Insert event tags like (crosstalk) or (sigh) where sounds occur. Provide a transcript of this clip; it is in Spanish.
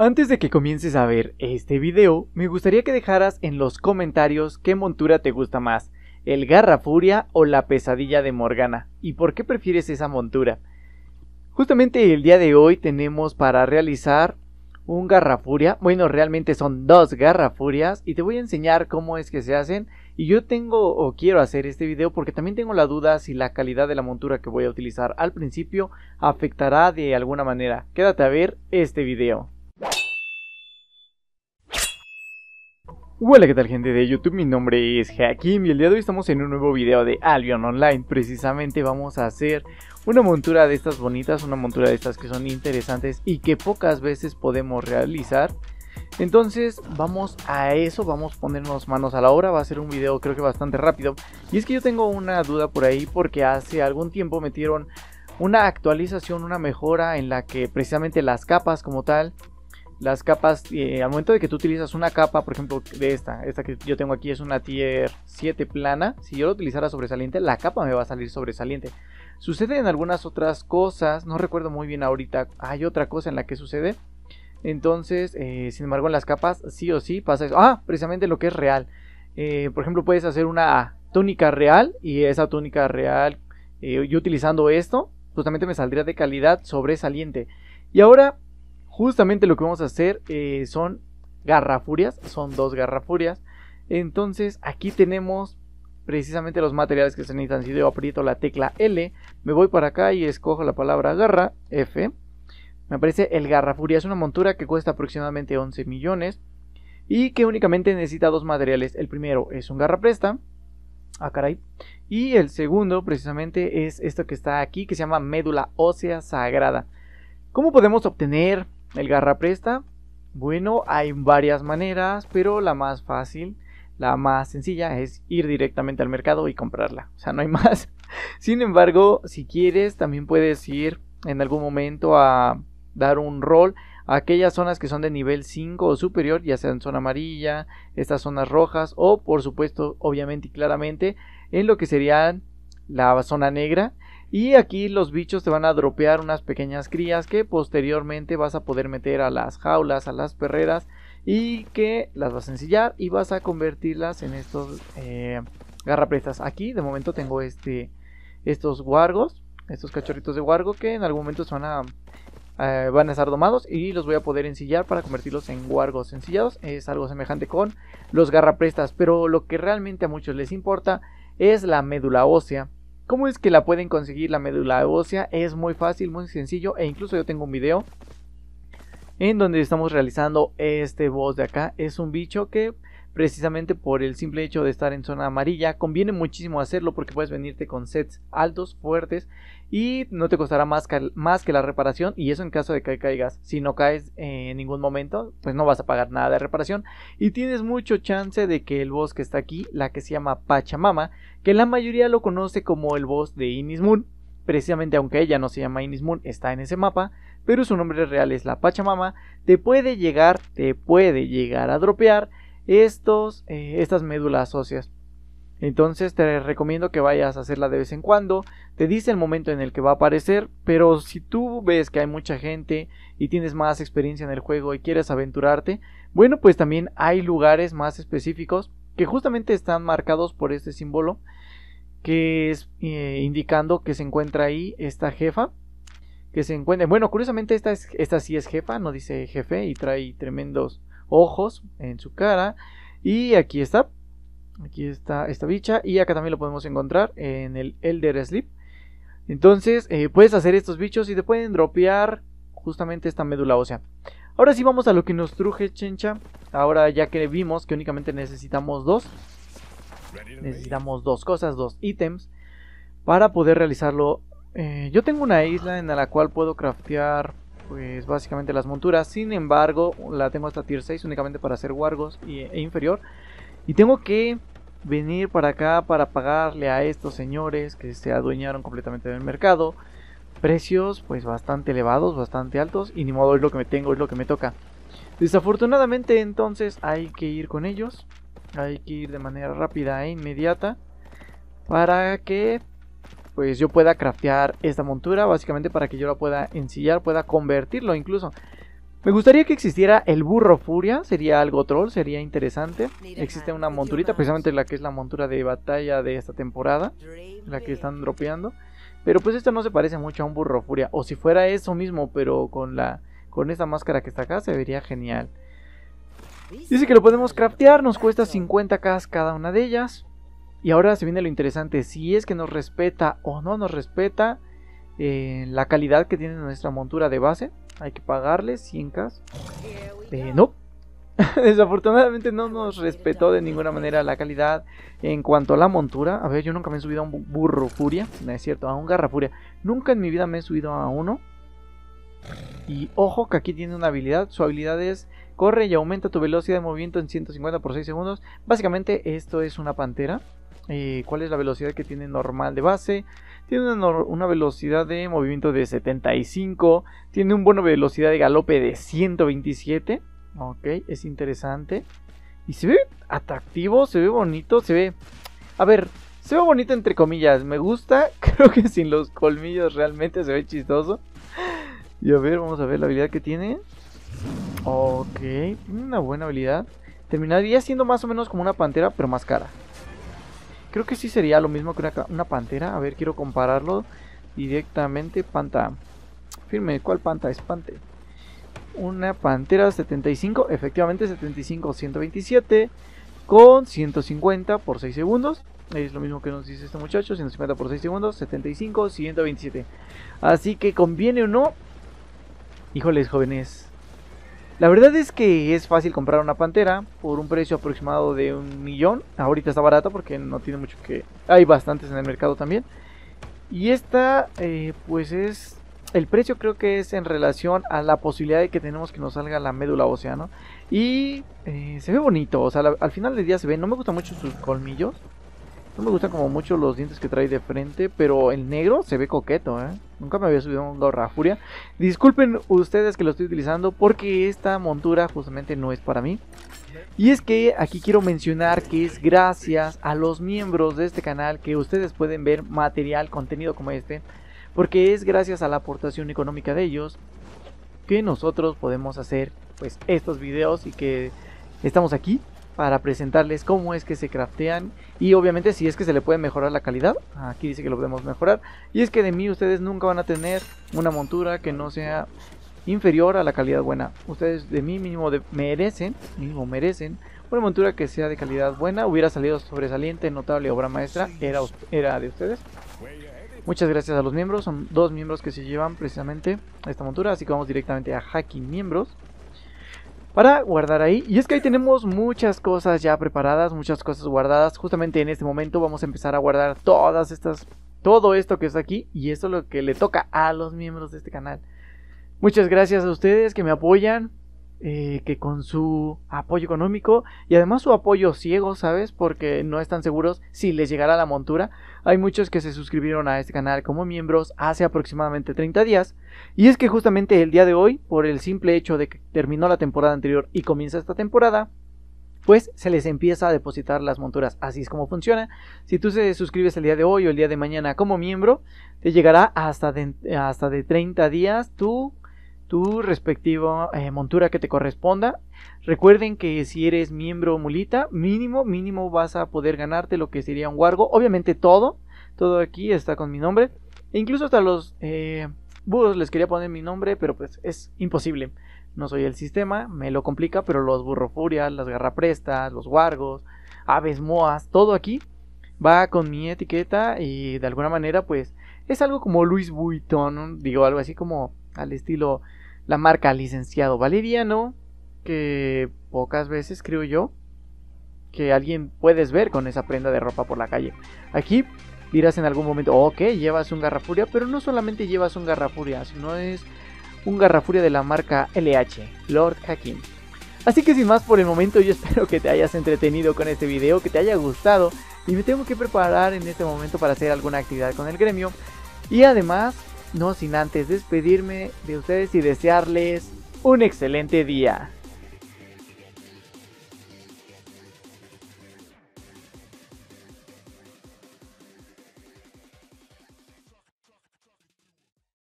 Antes de que comiences a ver este video, me gustaría que dejaras en los comentarios qué montura te gusta más, el Garra Furia o la Pesadilla de Morgana, y por qué prefieres esa montura. Justamente el día de hoy tenemos para realizar un Garra Furia, bueno realmente son dos Garrafurias Furias, y te voy a enseñar cómo es que se hacen, y yo tengo o quiero hacer este video porque también tengo la duda si la calidad de la montura que voy a utilizar al principio afectará de alguna manera. Quédate a ver este video. Hola, ¿qué tal gente de YouTube? Mi nombre es Hakim y el día de hoy estamos en un nuevo video de Albion Online. Precisamente vamos a hacer una montura de estas bonitas, una montura de estas que son interesantes y que pocas veces podemos realizar. Entonces vamos a eso, vamos a ponernos manos a la obra, va a ser un video creo que bastante rápido. Y es que yo tengo una duda por ahí porque hace algún tiempo metieron una actualización, una mejora en la que precisamente las capas como tal las capas, eh, al momento de que tú utilizas una capa, por ejemplo, de esta, esta que yo tengo aquí es una tier 7 plana, si yo lo utilizara sobresaliente, la capa me va a salir sobresaliente. Sucede en algunas otras cosas, no recuerdo muy bien ahorita, hay otra cosa en la que sucede. Entonces, eh, sin embargo, en las capas sí o sí pasa eso. Ah, precisamente lo que es real. Eh, por ejemplo, puedes hacer una túnica real y esa túnica real, yo utilizando esto, justamente me saldría de calidad sobresaliente. Y ahora justamente lo que vamos a hacer eh, son garrafurias, son dos garrafurias. Entonces aquí tenemos precisamente los materiales que se necesitan. Si yo aprieto la tecla L, me voy para acá y escojo la palabra garra, F. Me aparece el garrafuria, es una montura que cuesta aproximadamente 11 millones y que únicamente necesita dos materiales. El primero es un garrapresta, ah caray, y el segundo precisamente es esto que está aquí que se llama médula ósea sagrada. ¿Cómo podemos obtener el garra presta, bueno, hay varias maneras, pero la más fácil, la más sencilla es ir directamente al mercado y comprarla. O sea, no hay (laughs) más. Sin embargo, si quieres, también puedes ir en algún momento a dar un rol a aquellas zonas que son de nivel 5 o superior, ya sea en zona amarilla, estas zonas rojas o por supuesto, obviamente y claramente, en lo que sería la zona negra, y aquí los bichos te van a dropear unas pequeñas crías que posteriormente vas a poder meter a las jaulas, a las perreras y que las vas a ensillar y vas a convertirlas en estos eh, garraprestas. Aquí de momento tengo este, estos guargos, estos cachorritos de guargo que en algún momento se van a, eh, van a estar domados y los voy a poder ensillar para convertirlos en guargos ensillados. Es algo semejante con los garraprestas, pero lo que realmente a muchos les importa es la médula ósea ¿Cómo es que la pueden conseguir la médula ósea? Es muy fácil, muy sencillo e incluso yo tengo un video en donde estamos realizando este boss de acá. Es un bicho que precisamente por el simple hecho de estar en zona amarilla. Conviene muchísimo hacerlo porque puedes venirte con sets altos, fuertes y no te costará más que, la reparación y eso en caso de que caigas. Si no caes eh, en ningún momento, pues no vas a pagar nada de reparación y tienes mucho chance de que el boss que está aquí, la que se llama Pachamama, que la mayoría lo conoce como el boss de Moon precisamente aunque ella no se llama Moon está en ese mapa, pero su nombre real es la Pachamama, te puede llegar, te puede llegar a dropear estos, eh, estas médulas óseas. Entonces te recomiendo que vayas a hacerla de vez en cuando. Te dice el momento en el que va a aparecer, pero si tú ves que hay mucha gente y tienes más experiencia en el juego y quieres aventurarte, bueno, pues también hay lugares más específicos que justamente están marcados por este símbolo que es eh, indicando que se encuentra ahí esta jefa que se encuentra. Bueno, curiosamente esta esta sí es jefa, no dice jefe y trae tremendos ojos en su cara. Y aquí está. Aquí está esta bicha. Y acá también lo podemos encontrar en el Elder Sleep. Entonces, eh, puedes hacer estos bichos y te pueden dropear justamente esta médula ósea. Ahora sí vamos a lo que nos truje, chencha. Ahora ya que vimos que únicamente necesitamos dos. Necesitamos dos cosas, dos ítems. Para poder realizarlo. Eh, yo tengo una isla en la cual puedo craftear pues básicamente las monturas. Sin embargo, la tengo hasta tier 6 únicamente para hacer wargos y, e inferior. Y tengo que venir para acá para pagarle a estos señores que se adueñaron completamente del mercado. Precios pues bastante elevados, bastante altos. Y ni modo es lo que me tengo, es lo que me toca. Desafortunadamente entonces hay que ir con ellos. Hay que ir de manera rápida e inmediata. Para que pues yo pueda craftear esta montura, básicamente para que yo la pueda ensillar, pueda convertirlo incluso. Me gustaría que existiera el burro furia, sería algo troll, sería interesante. Existe una monturita, precisamente la que es la montura de batalla de esta temporada, la que están dropeando. Pero pues esta no se parece mucho a un burro furia, o si fuera eso mismo, pero con la con esta máscara que está acá se vería genial. Dice que lo podemos craftear, nos cuesta 50k cada una de ellas. Y ahora se viene lo interesante, si es que nos respeta o no nos respeta eh, la calidad que tiene nuestra montura de base. Hay que pagarle 100 k eh, no. (laughs) Desafortunadamente no nos respetó de ninguna manera la calidad en cuanto a la montura. A ver, yo nunca me he subido a un burro furia. No es cierto, a un garra furia. Nunca en mi vida me he subido a uno. Y ojo que aquí tiene una habilidad. Su habilidad es corre y aumenta tu velocidad de movimiento en 150 por 6 segundos. Básicamente esto es una pantera. Eh, cuál es la velocidad que tiene normal de base. Tiene una, velocidad de movimiento de 75. Tiene un buena velocidad de galope de 127. Ok, es interesante. Y se ve atractivo, se ve bonito, se ve... A ver, se ve bonito entre comillas. Me gusta. (laughs) Creo que sin los colmillos realmente se ve chistoso. Y a ver, vamos a ver la habilidad que tiene. Ok, tiene una buena habilidad. Terminaría siendo más o menos como una pantera, pero más cara. Creo que sí sería lo mismo que una, pantera. A ver, quiero compararlo directamente. Panta. Firme, ¿cuál panta es? Pante. Una pantera 75, efectivamente 75, 127 con 150 por 6 segundos. Es lo mismo que nos dice este muchacho, 150 por 6 segundos, 75, 127. Así que conviene o no. Híjoles, jóvenes, la verdad es que es fácil comprar una pantera por un precio aproximado de un millón. Ahorita está barata porque no tiene mucho que... Hay bastantes en el mercado también. Y esta, eh, pues es... El precio creo que es en relación a la posibilidad de que tenemos que nos salga la médula ósea, Y eh, se ve bonito, o sea, al final del día se ve. No me gustan mucho sus colmillos. No me gustan como mucho los dientes que trae de frente, pero el negro se ve coqueto, ¿eh? Nunca me había subido un gorra furia. Disculpen ustedes que lo estoy utilizando porque esta montura justamente no es para mí. Y es que aquí quiero mencionar que es gracias a los miembros de este canal que ustedes pueden ver material, contenido como este. Porque es gracias a la aportación económica de ellos que nosotros podemos hacer pues estos videos y que estamos aquí para presentarles cómo es que se craftean y obviamente si es que se le puede mejorar la calidad, aquí dice que lo podemos mejorar y es que de mí ustedes nunca van a tener una montura que no sea inferior a la calidad buena. Ustedes de mí mínimo merecen, mínimo merecen una montura que sea de calidad buena, hubiera salido sobresaliente, notable obra maestra, era, era de ustedes. Muchas gracias a los miembros, son dos miembros que se llevan precisamente a esta montura, así que vamos directamente a hacking miembros para guardar ahí. Y es que ahí tenemos muchas cosas ya preparadas, muchas cosas guardadas. Justamente en este momento vamos a empezar a guardar todas estas, todo esto que está aquí y eso es lo que le toca a los miembros de este canal. Muchas gracias a ustedes que me apoyan, eh, que con su apoyo económico y además su apoyo ciego, ¿sabes? Porque no están seguros si les llegará la montura. Hay muchos que se suscribieron a este canal como miembros hace aproximadamente 30 días. Y es que justamente el día de hoy, por el simple hecho de que terminó la temporada anterior y comienza esta temporada, pues se les empieza a depositar las monturas. Así es como funciona. Si tú se suscribes el día de hoy o el día de mañana como miembro, te llegará hasta de, hasta de 30 días tú tu respectivo eh, montura que te corresponda. Recuerden que si eres miembro mulita, mínimo, mínimo vas a poder ganarte lo que sería un wargo. Obviamente todo, todo aquí está con mi nombre. E incluso hasta los eh, burros les quería poner mi nombre, pero pues es imposible. No soy el sistema, me lo complica, pero los burrofurias, las garraprestas, los wargos, aves moas, todo aquí va con mi etiqueta y de alguna manera pues es algo como Luis Vuitton, digo algo así como al estilo la marca licenciado valeriano, que pocas veces creo yo que alguien puedes ver con esa prenda de ropa por la calle. Aquí dirás en algún momento, ok, llevas un garrafuria, pero no solamente llevas un garrafuria, sino es un garrafuria de la marca LH, Lord Hakim. Así que sin más por el momento, yo (laughs) espero que te hayas entretenido con este video, que te haya gustado y me tengo que preparar en este momento para hacer alguna actividad con el gremio. Y además no sin antes despedirme de ustedes y desearles un excelente día.